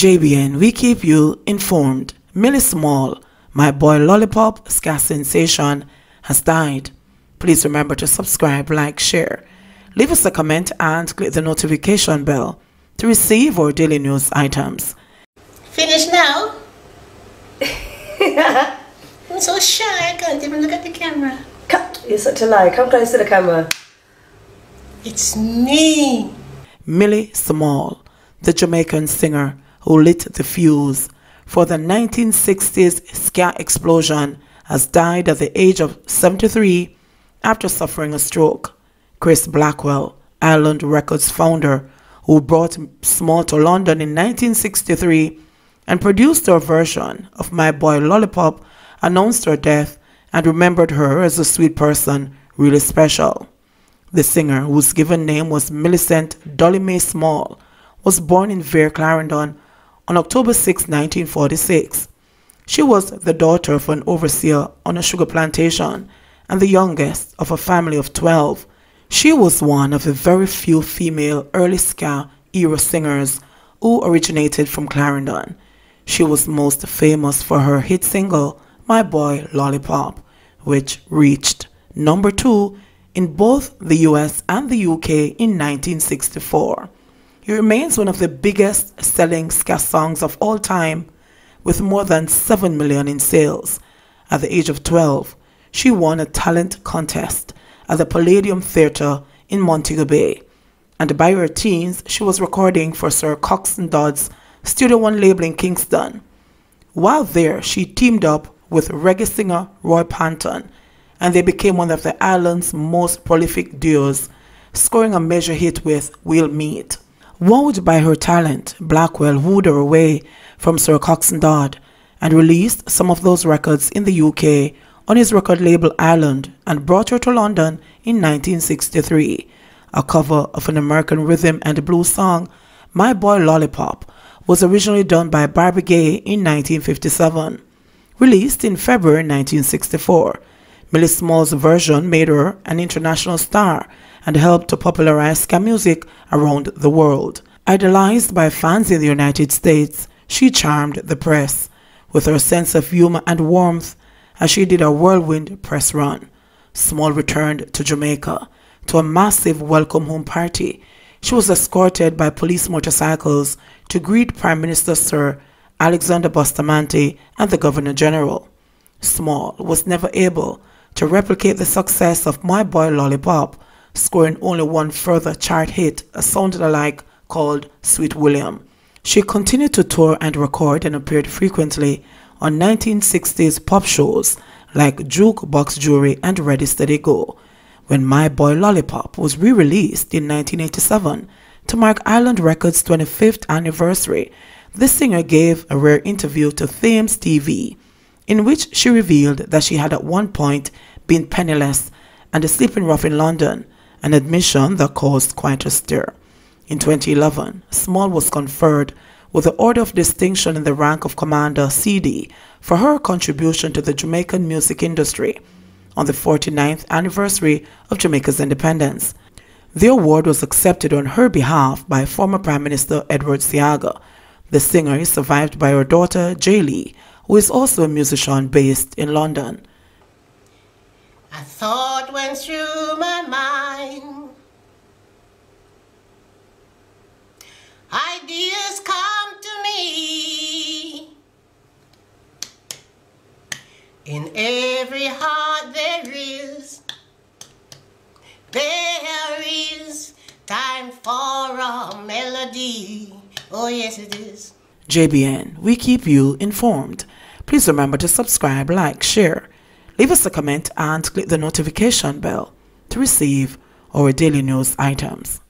JBN, we keep you informed. Millie Small, my boy Lollipop, Scar Sensation, has died. Please remember to subscribe, like, share. Leave us a comment and click the notification bell to receive our daily news items. Finish now? I'm so shy, I can't even look at the camera. Cut! You're such a lie. Come close to the camera. It's me! Millie Small, the Jamaican singer who lit the fuse for the 1960s ska explosion has died at the age of 73 after suffering a stroke. Chris Blackwell, Island Records founder, who brought Small to London in 1963 and produced her version of My Boy Lollipop, announced her death and remembered her as a sweet person, really special. The singer, whose given name was Millicent Dolly Mae Small, was born in Vere Clarendon on October 6, 1946. She was the daughter of an overseer on a sugar plantation and the youngest of a family of 12. She was one of the very few female early ska era singers who originated from Clarendon. She was most famous for her hit single, My Boy Lollipop, which reached number two in both the US and the UK in 1964. It remains one of the biggest selling ska songs of all time, with more than 7 million in sales. At the age of 12, she won a talent contest at the Palladium Theatre in Montego Bay. And by her teens, she was recording for Sir Cox and Dodds Studio One label in Kingston. While there, she teamed up with reggae singer Roy Panton, and they became one of the island's most prolific duos, scoring a major hit with We'll Meet. Wowed by her talent, Blackwell wooed her away from Sir Coxon Dodd and released some of those records in the UK on his record label Ireland and brought her to London in 1963. A cover of an American rhythm and blues song, My Boy Lollipop, was originally done by Barbara Gay in 1957. Released in February 1964, Millie Small's version made her an international star and helped to popularize ska music around the world. Idolized by fans in the United States, she charmed the press with her sense of humor and warmth as she did a whirlwind press run. Small returned to Jamaica to a massive welcome home party. She was escorted by police motorcycles to greet Prime Minister Sir Alexander Bustamante and the Governor General. Small was never able to replicate the success of My Boy Lollipop, scoring only one further chart hit, a sound alike called Sweet William. She continued to tour and record and appeared frequently on 1960s pop shows like Jukebox Jury and Ready Steady Go. When My Boy Lollipop was re-released in 1987 to mark Island Records' 25th anniversary, the singer gave a rare interview to Thames TV, in which she revealed that she had at one point been penniless and a sleeping rough in London an admission that caused quite a stir. In 2011, Small was conferred with the Order of Distinction in the rank of Commander CD for her contribution to the Jamaican music industry on the 49th anniversary of Jamaica's independence. The award was accepted on her behalf by former Prime Minister Edward Siaga. The singer is survived by her daughter, Jaylee, who is also a musician based in London. A thought went through my mind. Ideas come to me. In every heart there is, there is time for a melody. Oh yes it is. JBN, we keep you informed. Please remember to subscribe, like, share, Leave us a comment and click the notification bell to receive our daily news items.